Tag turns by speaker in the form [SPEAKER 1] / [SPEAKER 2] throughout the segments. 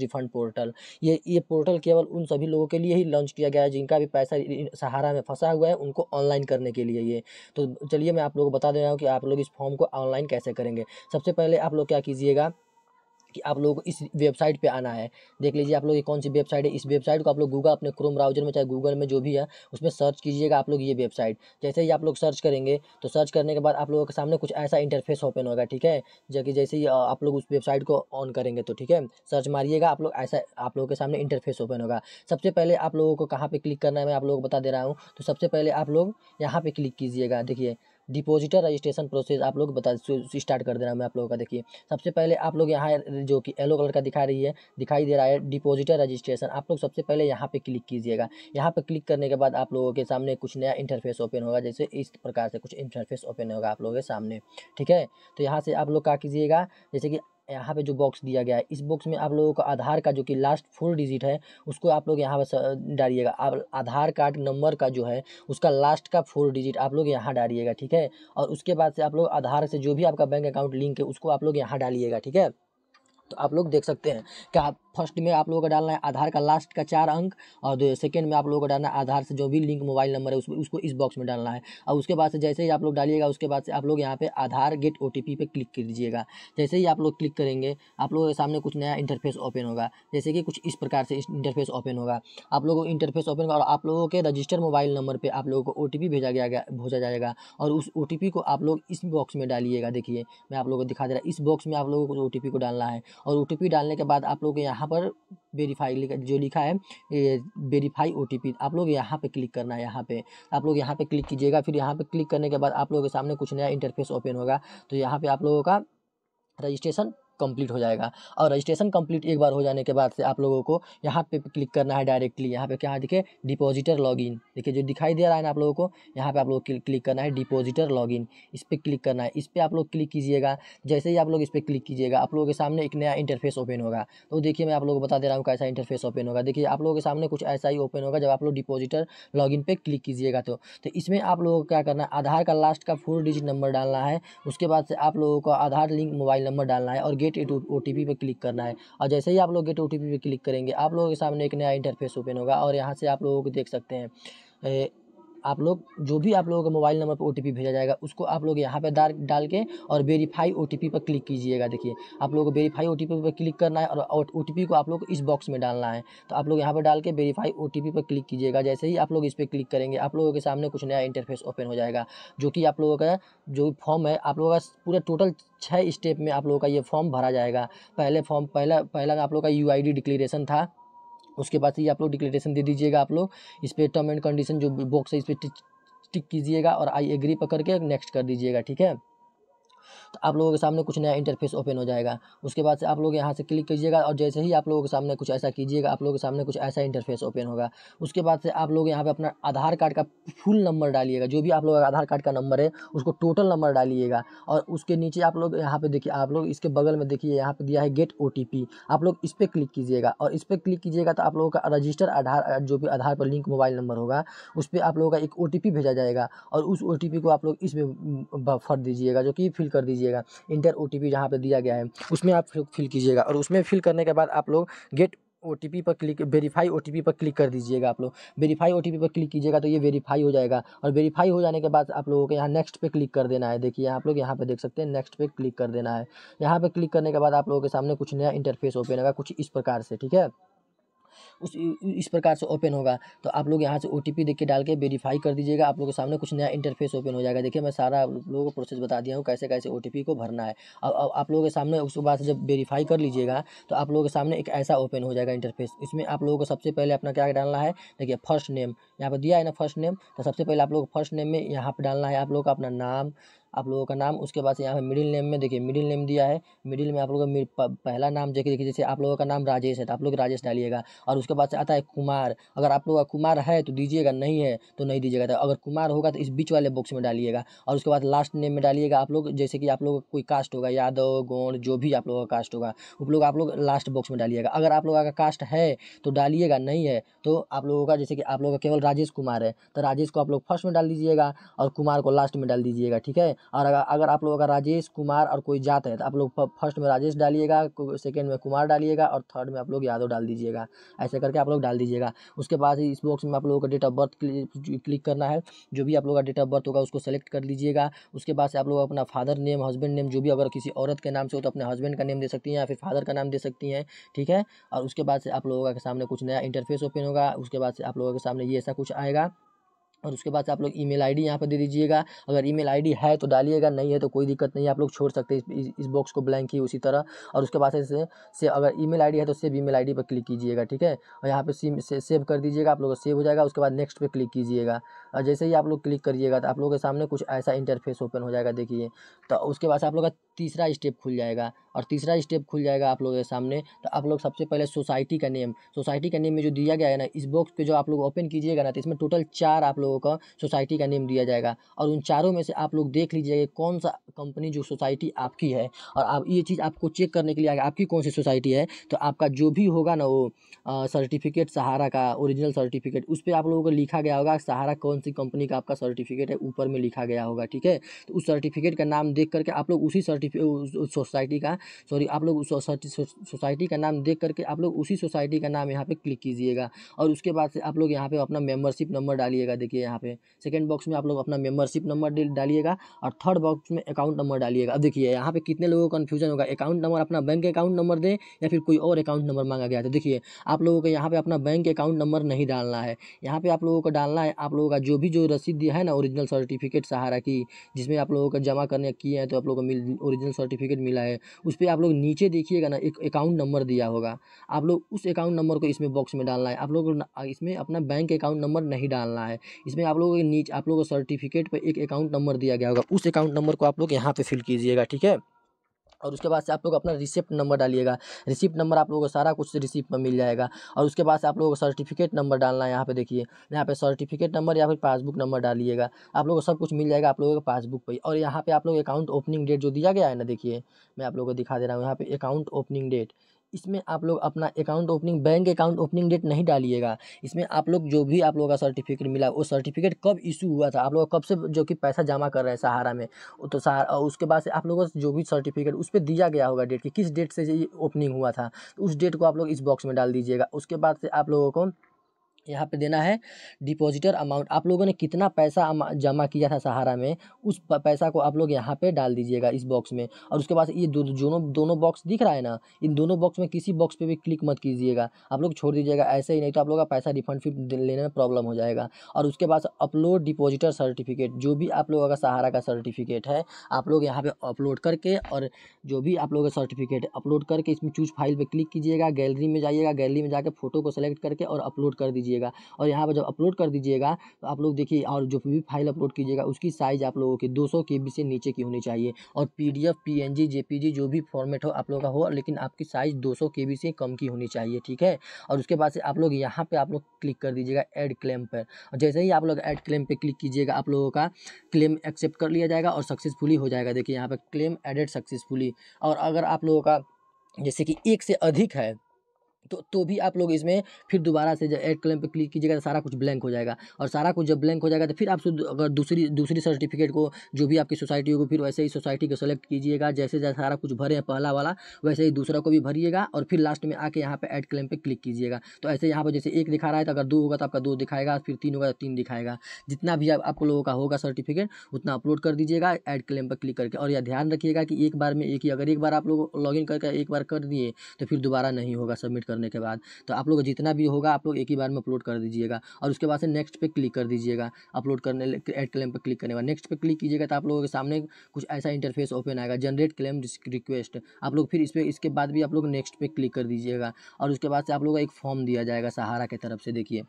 [SPEAKER 1] refund portal ये ये portal केवल उन सभी लोगों के लिए ही लॉन्च किया गया है जिनका भी पैसा सहारा में फंसा हुआ है उनको ऑनलाइन करने के लिए ये तो चलिए मैं आप लोगों को बता दे रहा हूँ कि आप लोग इस फॉर्म को ऑनलाइन कैसे करेंगे सबसे पहले आप लोग क्या कीजिएगा कि आप लोगों को इस वेबसाइट पे आना है देख लीजिए आप लोग ये कौन सी वेबसाइट है इस वेबसाइट को आप लोग गूगल अपने क्रोम ब्राउजर में चाहे गूगल में जो भी है उसमें सर्च कीजिएगा आप लोग ये वेबसाइट जैसे ही आप लोग सर्च करेंगे तो सर्च करने के बाद आप लोगों के सामने कुछ ऐसा इंटरफेस ओपन होगा ठीक है जो कि जैसे ही आप लोग उस वेबसाइट को ऑन करेंगे तो ठीक है सर्च मारिएगा आप लोग ऐसा आप लोगों के सामने इंटरफेस ओपन होगा सबसे पहले आप लोगों को कहाँ पर क्लिक करना है मैं आप लोगों को बता दे रहा हूँ तो सबसे पहले आप लोग यहाँ पर क्लिक कीजिएगा देखिए डिपोजिटर रजिस्ट्रेशन प्रोसेस आप लोग बता स्टार्ट कर दे रहा मैं आप लोगों का देखिए सबसे पहले आप लोग यहाँ जो कि येलो कलर का दिखा रही है दिखाई दे रहा है डिपोजिटर रजिस्ट्रेशन आप लोग सबसे पहले यहाँ पर क्लिक कीजिएगा यहाँ पर क्लिक करने के बाद आप लोगों के सामने कुछ नया इंटरफेस ओपन होगा जैसे इस प्रकार से कुछ इंटरफेस ओपन होगा आप लोगों के सामने ठीक है तो यहाँ से आप लोग क्या कीजिएगा जैसे कि यहाँ पे जो बॉक्स दिया गया है इस बॉक्स में आप लोगों को आधार का जो कि लास्ट फोर डिजिट है उसको आप लोग यहाँ पर डालिएगा आप आधार कार्ड नंबर का जो है उसका लास्ट का फोर डिजिट आप लोग यहाँ डालिएगा ठीक है और उसके बाद से आप लोग आधार से जो भी आपका बैंक अकाउंट लिंक है उसको आप लोग यहाँ डालिएगा ठीक है तो आप लोग देख सकते हैं कि आप फर्स्ट में आप लोगों का डालना है आधार का लास्ट का चार अंक और सेकेंड में आप लोगों को डालना है आधार से जो भी लिंक मोबाइल नंबर है उस, उसको इस बॉक्स में डालना है और उसके बाद से जैसे ही आप लोग डालिएगा उसके बाद से आप लोग यहाँ पर आधार गेट ओ पे क्लिक कर दीजिएगा जैसे ही आप लोग क्लिक करेंगे आप लोगों के सामने कुछ नया इंटरफेस ओपन होगा जैसे कि कुछ इस प्रकार से इंटरफेस ओपन होगा आप लोगों को इंटरफेस ओपन और आप लोगों के रजिस्टर मोबाइल नंबर पर आप लोगों को ओ भेजा गया भेजा जाएगा और उस ओ को आप लोग इस बॉक्स में डालिएगा देखिए मैं आप लोगों को दिखा दे रहा इस बॉक्स में आप लोगों को ओ को डालना है और ओ डालने के बाद आप लोग यहाँ यहाँ पर वेरीफाई लिखा जो लिखा है वेरीफाई ओ आप लोग यहाँ पे क्लिक करना है यहाँ पे आप लोग यहाँ पे क्लिक कीजिएगा फिर यहाँ पे क्लिक करने के बाद आप लोगों के सामने कुछ नया इंटरफेस ओपन होगा तो यहाँ पे आप लोगों का रजिस्ट्रेशन कंप्लीट हो जाएगा और रजिस्ट्रेशन कंप्लीट एक बार हो जाने के बाद से आप लोगों को यहाँ पे क्लिक करना है डायरेक्टली यहाँ पे क्या देखिए डिपॉजिटर लॉगिन देखिए जो दिखाई दे रहा है ना आप लोगों को यहाँ पे आप लोग क्लिक करना है डिपॉजिटर लॉगिन इस पर क्लिक करना है इस पर आप लोग क्लिक कीजिएगा जैसे ही आप लोग इस पर क्लिक कीजिएगा आप लोगों के सामने एक नया इंटरफेस ओपन होगा तो देखिए मैं आप लोगों को बता दे रहा हूँ कैसा इंटरफेस ओपन होगा देखिए आप लोगों के सामने कुछ ऐसा ही ओपन होगा जब आप लोग डिपॉजिटर लॉगिन पर क्लिक कीजिएगा तो तो इसमें आप लोगों को क्या करना है आधार का लास्ट का फोर डिजिट नंबर डालना है उसके बाद से आप लोगों को आधार लिंक मोबाइल नंबर डालना है और गेट ओ टी पी पर क्लिक करना है और जैसे ही आप लोग गेट ओ टी पी पर क्लिक करेंगे आप लोगों के सामने एक नया इंटरफेस ओपन होगा और यहाँ से आप लोगों को देख सकते हैं आप लोग जो भी आप लोगों का मोबाइल नंबर पर ओ भेजा जाएगा उसको आप लोग यहाँ पर डाल के और वेरीफाई ओ पर क्लिक कीजिएगा देखिए आप लोगों को वेरीफाई ओ पर क्लिक करना है और ओ को आप लोग इस बॉक्स में डालना है तो आप लोग यहाँ पर डाल के वेरीफाई ओ पर क्लिक कीजिएगा जैसे ही आप लोग इस पर क्लिक करेंगे आप लोगों के सामने कुछ नया इंटरफेस ओपन हो जाएगा जो कि आप लोगों का जो फॉर्म है आप लोगों का पूरा टोटल छः स्टेप में आप लोगों का ये फॉर्म भरा जाएगा पहले फॉर्म पहला पहला आप लोगों का यू आई डिक्लेरेशन था उसके बाद ही आप लोग डिक्लेरेशन दे दीजिएगा आप लोग इस पर टर्म एंड कंडीशन जो बॉक्स है इस पर टिक कीजिएगा और आई एग्री पकड़ के नेक्स्ट कर दीजिएगा ठीक है तो आप लोगों के सामने कुछ नया इंटरफेस ओपन हो जाएगा उसके बाद से आप लोग यहाँ से क्लिक कीजिएगा और जैसे ही आप लोगों के सामने कुछ ऐसा कीजिएगा आप लोगों के सामने कुछ ऐसा इंटरफेस ओपन होगा उसके बाद से आप लोग यहाँ पर अपना आधार कार्ड का फुल नंबर डालिएगा जो भी आप लोग आधार कार्ड का नंबर है उसको टोटल नंबर डालिएगा और उसके नीचे आप लोग यहाँ पर देखिए आप लोग इसके बगल में देखिए यहाँ पर दिया है गेट ओ आप लोग इस पर क्लिक कीजिएगा और इस पर क्लिक कीजिएगा तो आप लोगों का रजिस्टर आधार जो भी आधार पर लिंक मोबाइल नंबर होगा उस पर आप लोगों का एक ओ भेजा जाएगा और उस ओ को आप लोग इसमें फर दीजिएगा जो कि फिल कर दीजिए कीजिएगा इंटर ओ टी जहाँ पर दिया गया है उसमें आप फिल कीजिएगा और उसमें फिल करने के बाद आप लोग गेट ओ पर क्लिक वेरीफाई ओ पर क्लिक कर दीजिएगा आप लोग वेरीफाई ओ पर क्लिक कीजिएगा तो ये वेरीफाई हो जाएगा और वेरीफाई हो जाने के बाद आप लोगों को यहाँ नेक्स्ट पे क्लिक कर देना है देखिए आप लोग यहाँ पे देख सकते हैं नेक्स्ट पे क्लिक कर देना है यहाँ पे क्लिक करने के बाद आप लोगों के सामने कुछ नया इंटरफेस ओपन होगा कुछ इस प्रकार से ठीक है उस इस प्रकार से ओपन होगा तो आप लोग यहाँ से ओ टी के डाल के वेरीफाई कर दीजिएगा आप लोगों के सामने कुछ नया इंटरफेस ओपन हो जाएगा देखिए मैं सारा आप लोगों को प्रोसेस बता दिया हूँ कैसे कैसे ओ को भरना है अब आप लोगों के सामने उसके बाद जब वेरीफाई कर लीजिएगा तो आप लोगों के सामने एक ऐसा ओपन हो जाएगा इंटरफेस इसमें आप लोगों को सबसे पहले अपना क्या डालना है देखिए फर्स्ट नेम यहाँ पर दिया है ना फर्स्ट नेम तो सबसे पहले आप लोग फर्स्ट नेम में यहाँ पर डालना है आप लोग का अपना नाम आप लोगों का नाम उसके बाद यहाँ पे मिडिल नेम में देखिए मिडिल नेम दिया है मिडिल में आप लोगों का पहला नाम देखिए देखिए जैसे आप लोगों का नाम राजेश है तो आप लोग राजेश डालिएगा और उसके बाद से आता है कुमार अगर आप लोगों का कुमार है तो दीजिएगा नहीं है तो नहीं दीजिएगा तो अगर कुमार होगा तो इस बीच वाले बॉक्स में डालिएगा और उसके बाद लास्ट नेम में डालिएगा आप लोग जैसे कि आप लोग कोई कास्ट होगा यादव गौड़ जो भी आप लोगों का कास्ट होगा उप लोग आप लोग लास्ट बॉक्स में डालिएगा अगर आप लोगों का कास्ट है तो डालिएगा नहीं है तो आप लोगों का जैसे कि आप लोगों का केवल राजेश कुमार है तो राजेश को आप लोग फर्स्ट में डाल दीजिएगा और कुमार को लास्ट में डाल दीजिएगा ठीक है और अगर अगर आप लोगों का राजेश कुमार और कोई जात है तो आप लोग फर्स्ट में राजेश डालिएगा सेकेंड में कुमार डालिएगा और थर्ड में आप लोग यादव डाल दीजिएगा ऐसे करके आप लोग डाल दीजिएगा उसके बाद इस बॉक्स में आप लोगों का डेट ऑफ बर्थ क्लिक करना है जो भी आप लोग का डेट ऑफ बर्थ होगा उसको सेलेक्ट कर लीजिएगा उसके बाद से आप लोग अपना फादर नेम हस्बैंड नेम जो भी अगर किसी औरत के नाम से हो तो अपने हस्बैंड का नेम दे सकती हैं या फिर फादर का नाम दे सकती हैं ठीक है और उसके बाद से आप लोगों के सामने कुछ नया इंटरफेस ओपन होगा उसके बाद से आप लोगों के सामने ये ऐसा कुछ आएगा और उसके बाद आप लोग ईमेल आईडी यहाँ पर दे दीजिएगा अगर ईमेल आईडी है तो डालिएगा नहीं है तो कोई दिक्कत नहीं आप लोग छोड़ सकते इस इस बॉक्स को ब्लैंक ही उसी तरह और उसके बाद से से अगर ईमेल आईडी है तो सेव ईमेल आईडी पर क्लिक कीजिएगा ठीक है और यहाँ पे सिम से, सेव कर दीजिएगा आप लोग सेव हो जाएगा उसके बाद नेक्स्ट पर क्लिक कीजिएगा और जैसे ही आप लोग क्लिक करिएगा तो आप लोगों के सामने कुछ ऐसा इंटरफेस ओपन हो जाएगा देखिए तो उसके बाद आप लोग का तीसरा स्टेप खुल जाएगा और तीसरा स्टेप खुल जाएगा आप लोगों के सामने तो आप लोग सबसे पहले सोसाइटी का नेम सोसाइटी का नेम में जो दिया गया है ना इस बॉक्स पे जो आप लोग ओपन कीजिएगा ना तो इसमें टोटल चार आप लोग लोगों का सोसाइटी का नेम दिया जाएगा और उन चारों में से आप लोग देख लीजिएगा कौन सा कंपनी जो सोसाइटी आपकी है और आप ये चीज़ आपको चेक करने के लिए आपकी कौन सी सोसाइटी है तो आपका जो भी होगा ना वो सर्टिफिकेट सहारा का ओरिजिनल सर्टिफिकेट उस पर आप लोगों को लिखा गया होगा सहारा कौन सी कंपनी का आपका सर्टिफिकेट है ऊपर में लिखा गया होगा ठीक है तो उस सर्टिफिकेट का नाम देख करके आप लोग उसी सर्टिफिकेट सोसाइटी का सॉरी आप लोग सोसाइटी का नाम देख करके आप लोग उसी सोसाइटी का नाम यहाँ पर क्लिक कीजिएगा और उसके बाद से आप लोग यहाँ पे अपना मेम्बरशिप नंबर डालिएगा देखिए है यहाँ पे सेकंड बॉक्स में आप लोग अपना मेंबरशिप नंबर डालिएगा और थर्ड बॉक्स में अकाउंट नंबर डालिएगा अब देखिए यहाँ पे कितने लोगों का कन्फ्यूजन होगा अकाउंट नंबर अपना बैंक अकाउंट नंबर दें या फिर कोई और अकाउंट नंबर मांगा गया तो देखिए आप लोगों को यहाँ पर अपना बैंक अकाउंट नंबर नहीं डालना है यहाँ पर आप लोगों को डालना है आप लोगों का जो भी जो रसीद दिया है ना ओरिजिनल सर्टिफिकेट सहारा की जिसमें आप लोगों का जमा करने किए हैं तो आप लोगों को मिल ओरिजिनल सर्टिफिकेट मिला है उस पर आप लोग नीचे देखिएगा ना एक अकाउंट नंबर दिया होगा आप लोग उस अकाउंट नंबर को इसमें बॉक्स में डालना है आप लोग इसमें अपना बैंक अकाउंट नंबर नहीं डालना है इसमें आप लोगों के नीचे आप लोगों को सर्टिफिकेट पर एक अकाउंट नंबर दिया गया होगा उस अकाउंट नंबर को आप लोग यहाँ पर फिल कीजिएगा ठीक है और उसके बाद से आप लोग अपना रिसिप्ट नंबर डालिएगा रिसिप्ट नंबर आप लोगों को सारा कुछ रिसिप्ट में मिल जाएगा और उसके बाद से आप लोगों को सर्टिफिकेट नंबर डालना है यहाँ पे देखिए यहाँ पे सर्टिफिकेट नंबर या फिर पासबुक नंबर डालिएगा आप लोगों को सब कुछ मिल जाएगा आप लोगों के पासबुक पर और यहाँ पर आप लोग अकाउंट ओपनिंग डेट जो दिया गया है ना देखिए मैं आप लोगों को दिखा दे रहा हूँ यहाँ पे अकाउंट ओपनिंग डेट इसमें आप लोग अपना account opening bank account opening date नहीं डालिएगा इसमें आप लोग जो भी आप लोगों का सर्टिफिकेट मिला वो सर्टिफिकेट कब इशू हुआ था आप लोग कब से जो कि पैसा जमा कर रहे हैं सहारा में तो सहारा उसके बाद से आप लोगों से जो भी सर्टिफिकेट उस पर दिया गया होगा डेट कि किस डेट से ओपनिंग हुआ था तो उस डेट को आप लोग इस बॉक्स में डाल दीजिएगा उसके बाद से आप लोगों को यहाँ पे देना है डिपॉजिटर अमाउंट आप लोगों ने कितना पैसा जमा किया था सहारा में उस पैसा को आप लोग यहाँ पे डाल दीजिएगा इस बॉक्स में और उसके बाद ये दो दोनों दोनों बॉक्स दिख रहा है ना इन दोनों बॉक्स में किसी बॉक्स पे भी क्लिक मत कीजिएगा आप लोग छोड़ दीजिएगा ऐसे ही नहीं तो आप लोग का पैसा रिफंड फिर लेने में प्रॉब्लम हो जाएगा और उसके बाद अपलोड डिपॉजिटर सर्टिफिकेट जो भी आप लोगों का सहारा का सर्टिफिकेट है आप लोग यहाँ पर अपलोड करके और जो भी आप लोगों का सर्टिफिकेट अपलोड करके इसमें चूज फाइल पर क्लिक कीजिएगा गैलरी में जाइएगा गैलरी में जाकर फोटो को सेलेक्ट करके और अपलोड कर दीजिए दीजिएगा और यहाँ पर जब अपलोड कर दीजिएगा तो आप लोग देखिए और जो भी फाइल अपलोड कीजिएगा उसकी साइज़ आप लोगों की दो सौ से नीचे की होनी चाहिए और P D F P N G G जो भी फॉर्मेट हो आप लोगों का हो लेकिन आपकी साइज़ दो सौ के बी से कम की होनी चाहिए ठीक है और उसके बाद से आप लोग यहाँ पर आप लोग क्लिक कर दीजिएगा एड क्लेम पर और जैसे ही आप लोग एड क्लेम पर क्लिक कीजिएगा आप लोगों का क्लेम एक्सेप्ट कर लिया जाएगा और सक्सेसफुली हो जाएगा देखिए यहाँ पर क्लेम एडेड सक्सेसफुली और अगर आप लोगों का जैसे कि एक से अधिक है तो तो भी आप लोग इसमें फिर दोबारा से जब एड कलम पे क्लिक कीजिएगा तो सारा कुछ ब्लैंक हो जाएगा और सारा कुछ जब ब्लैंक हो जाएगा तो फिर आप अगर दूसरी दूसरी सर्टिफिकेट को जो भी आपकी सोसाइटी होगी फिर वैसे ही सोसाइटी को सेलेक्ट कीजिएगा जैसे जैसे सारा कुछ भरे हैं पहला वाला वैसे ही दूसरा को भी भरिएगा और फिर लास्ट में आके यहाँ पर एड क्लेम पर क्लिक कीजिएगा तो ऐसे यहाँ पर जैसे एक दिखा रहा है तो अगर दो होगा तो आपका दो दिखाएगा फिर तीन होगा तो तीन दिखाएगा जितना भी आप लोगों का होगा सर्टिफिकेट उतना अपलोड कर दीजिएगा एड क्लेम पर क्लिक करके और यह ध्यान रखिएगा कि एक बार में एक ही अगर एक बार आप लोग लॉग करके एक बार कर दिए तो फिर दोबारा नहीं होगा सबमिट कर करने के बाद तो आप लोग जितना भी होगा आप लोग एक ही बार में अपलोड कर दीजिएगा और उसके बाद से नेक्स्ट पे क्लिक कर दीजिएगा अपलोड करने एड क्लेम पर क्लिक करने बाद नेक्स्ट पे क्लिक कीजिएगा तो आप लोगों के सामने कुछ ऐसा इंटरफेस ओपन आएगा जनरेट क्लेम रिक्वेस्ट आप लोग फिर इस पर इसके बाद भी आप लोग नेक्स्ट पे क्लिक कर दीजिएगा और उसके बाद से आप लोग को एक फॉर्म दिया जाएगा सहारा की तरफ से देखिए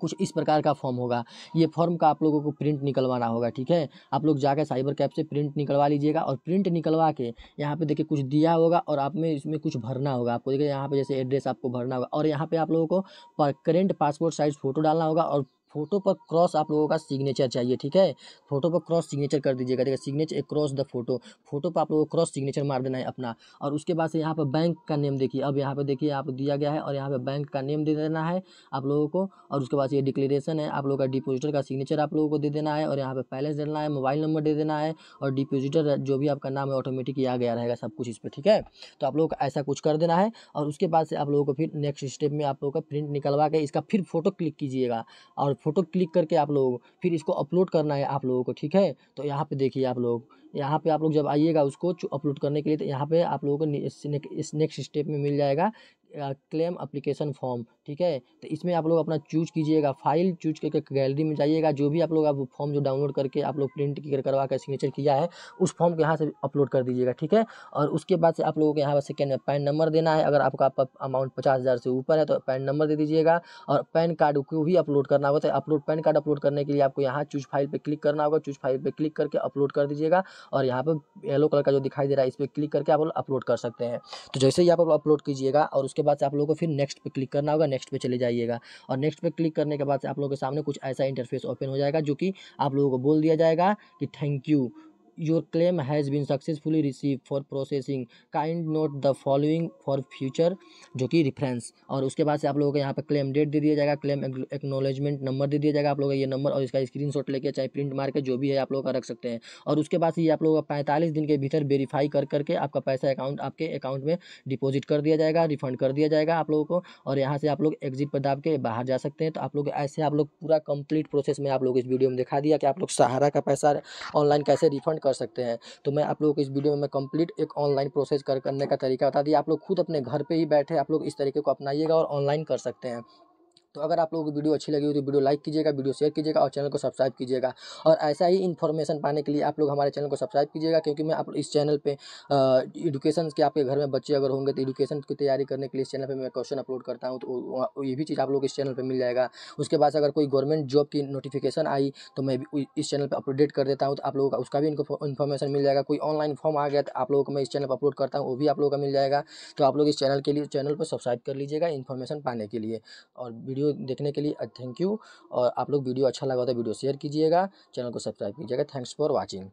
[SPEAKER 1] कुछ इस प्रकार का फॉर्म होगा ये फॉर्म का आप लोगों को प्रिंट निकलवाना होगा ठीक है आप लोग जाकर साइबर कैप से प्रिंट निकलवा लीजिएगा और प्रिंट निकलवा के यहाँ पे देखिए कुछ दिया होगा और आप में इसमें कुछ भरना होगा आपको देखिए यहाँ पे जैसे एड्रेस आपको भरना होगा और यहाँ पे आप लोगों को करेंट पासपोर्ट साइज फ़ोटो डालना होगा और फोटो पर क्रॉस आप लोगों का सिग्नेचर चाहिए ठीक है फोटो पर क्रॉस सिग्नेचर कर दीजिएगा देखिए signature cross the photo photo पर आप लोगों को क्रॉस सिग्नेचर मार देना है अपना और उसके बाद से यहाँ पर बैंक का नेम देखिए अब यहाँ पर देखिए आप दिया गया है और यहाँ पर बैंक का नेम दे देना है आप लोगों को और उसके बाद ये डिक्लेरेशन है आप लोगों का डिपोजिटर का सिग्नेचर आप लोगों को दे देना है और यहाँ पर बैलेंस देना है मोबाइल नंबर दे देना है और डिपोजिटर जो भी आपका नाम है ऑटोमेटिक आ गया रहेगा सब कुछ इस पर ठीक है तो आप लोगों को ऐसा कुछ कर देना है और उसके बाद से आप लोगों को फिर नेक्स्ट स्टेप में आप लोगों का प्रिंट निकलवा के इसका फिर फोटो क्लिक कीजिएगा और फ़ोटो क्लिक करके आप लोगों को फिर इसको अपलोड करना है आप लोगों को ठीक है तो यहाँ पे देखिए आप लोग यहाँ पे आप लोग जब आइएगा उसको अपलोड करने के लिए तो यहाँ पे आप लोगों को इस नेक्स्ट स्टेप में मिल जाएगा क्लेम अप्लीकेशन फॉर्म ठीक है तो इसमें आप लोग अपना चूज कीजिएगा फाइल चूज करके गैलरी में जाइएगा जो भी आप लोग अब फॉर्म जो डाउनलोड करके आप लोग प्रिंट कर करवा कर सिग्नेचर किया है उस फॉर्म को यहाँ से अपलोड कर दीजिएगा ठीक है और उसके बाद से आप लोगों को यहाँ सेकेंड में पैन नंबर देना है अगर आपका अमाउंट पचास हज़ार से ऊपर है तो पैन नंबर दे दीजिएगा और पैन कार्ड को भी अपलोड करना होगा तो अपलोड पैन कार्ड अपलोड करने के लिए आपको यहाँ चूज फाइल पर क्लिक करना होगा चूज फाइल पर क्लिक करके अपलोड कर दीजिएगा और यहाँ पर येलो कलर का जो दिखाई दे रहा है इस पर क्लिक करके आप लोग अपलोड कर सकते हैं तो जैसे ही आप लोग अपलोड कीजिएगा और उसके उसके बाद से आप लोगों को फिर नेक्स्ट पे क्लिक करना होगा नेक्स्ट पे चले जाइएगा और नेक्स्ट पे क्लिक करने के बाद से आप लोगों के सामने कुछ ऐसा इंटरफेस ओपन हो जाएगा जो कि आप लोगों को बोल दिया जाएगा कि thank you your claim has been successfully received for processing kind note the following for future जो कि रिफरेंस और उसके बाद से आप लोगों को यहाँ पर क्लेम डेट दे दिया जाएगा क्लेम एक्नोलेजमेंट नंबर दे दिया जाएगा आप लोगों का ये नंबर और इसका स्क्रीन शॉट लेके चाहे प्रिंट मार के जो भी है आप लोग का रख सकते हैं और उसके बाद से ये आप लोगों का पैंतालीस दिन के भीतर वेरीफाई कर करके आपका पैसा अकाउंट आपके अकाउंट में डिपोजिट कर दिया जाएगा रिफंड कर दिया जाएगा आप लोगों को और यहाँ से आप लोग एग्जिट पर दाब के बाहर जा सकते हैं तो आप लोग ऐसे आप लोग पूरा कंप्लीट प्रोसेस में आप लोग इस वीडियो में दिखा दिया कि आप लोग सहारा का पैसा ऑनलाइन कैसे रिफंड ऐड कर सकते हैं तो मैं आप लोगों को इस वीडियो में कंप्लीट एक ऑनलाइन प्रोसेस कर करने का तरीका बता दिया आप लोग खुद अपने घर पर ही बैठे आप लोग इस तरीके को अपनाइएगा और ऑनलाइन कर सकते हैं तो अगर आप लोगों को वीडियो अच्छी लगी हो तो वीडियो लाइक कीजिएगा वीडियो शेयर कीजिएगा और चैनल को सब्सक्राइब कीजिएगा और ऐसा ही इन्फॉर्मेशन पाने के लिए आप लोग हमारे चैनल को सब्सक्राइब कीजिएगा क्योंकि मैं आप इस चैनल पे एडुकेशन के आपके घर में बच्चे अगर होंगे तो एडुकेशन की तैयारी करने के लिए इस चैनल पर मैं क्वेश्चन अपलोड करता हूँ तो ये भी चीज़ आप लोग इस चैनल पर मिल जाएगा उसके बाद अगर कोई गवर्नमेंट जॉब की नोटिफिकेशन आई तो मैं इस चैनल पर अपडेट कर देता हूँ तो आप लोगों का उसका भी इन्फॉर्मेशन मिल जाएगा कोई ऑनलाइन फॉर्म आ गया तो आप लोगों को मैं इस चैनल पर अपलोड करता हूँ वो भी आप लोगों का मिल जाएगा तो आप लोग इस चैनल के लिए चैनल पर सब्सक्राइब कर लीजिएगा इन्फॉर्मेशन पाने के लिए और वीडियो वीडियो देखने के लिए थैंक यू और आप लोग वीडियो अच्छा लगा तो वीडियो शेयर कीजिएगा चैनल को सब्सक्राइब कीजिएगा थैंक्स फॉर वॉचिंग